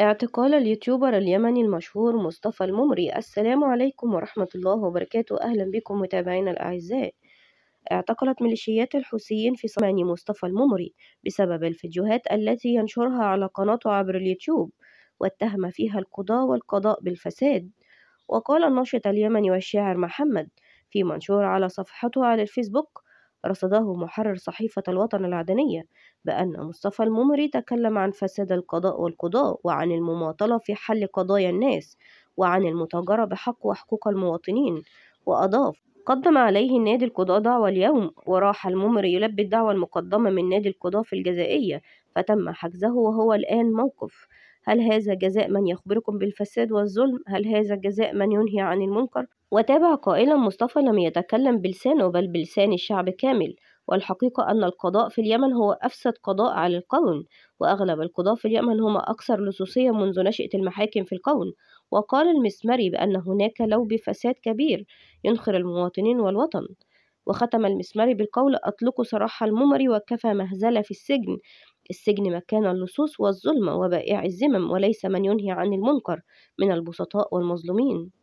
اعتقال اليوتيوبر اليمني المشهور مصطفى الممري السلام عليكم ورحمة الله وبركاته أهلا بكم متابعينا الأعزاء اعتقلت ميليشيات الحوثيين في صمان مصطفى الممري بسبب الفيديوهات التي ينشرها على قناته عبر اليوتيوب واتهم فيها القضاء والقضاء بالفساد وقال الناشط اليمني والشاعر محمد في منشور على صفحته على الفيسبوك رصده محرر صحيفة الوطن العدنية بأن مصطفى الممري تكلم عن فساد القضاء والقضاء وعن المماطلة في حل قضايا الناس وعن المتاجرة بحق وحقوق المواطنين وأضاف قدم عليه النادي القضاء دعوة اليوم وراح الممري يلبي الدعوة المقدمة من نادي القضاء في الجزائية فتم حجزه وهو الآن موقف هل هذا جزاء من يخبركم بالفساد والظلم هل هذا جزاء من ينهي عن المنكر وتابع قائلا مصطفى لم يتكلم بلسانه بل بلسان الشعب كامل والحقيقة أن القضاء في اليمن هو أفسد قضاء على القوم وأغلب القضاة في اليمن هم أكثر لصوصية منذ نشأة المحاكم في القوم وقال المسمري بأن هناك لو بفساد كبير ينخر المواطنين والوطن وختم المسماري بالقول أطلقوا سراح الممر وكفى مهزلة في السجن السجن مكان اللصوص والظلم وبائع الذمم وليس من ينهي عن المنكر من البسطاء والمظلومين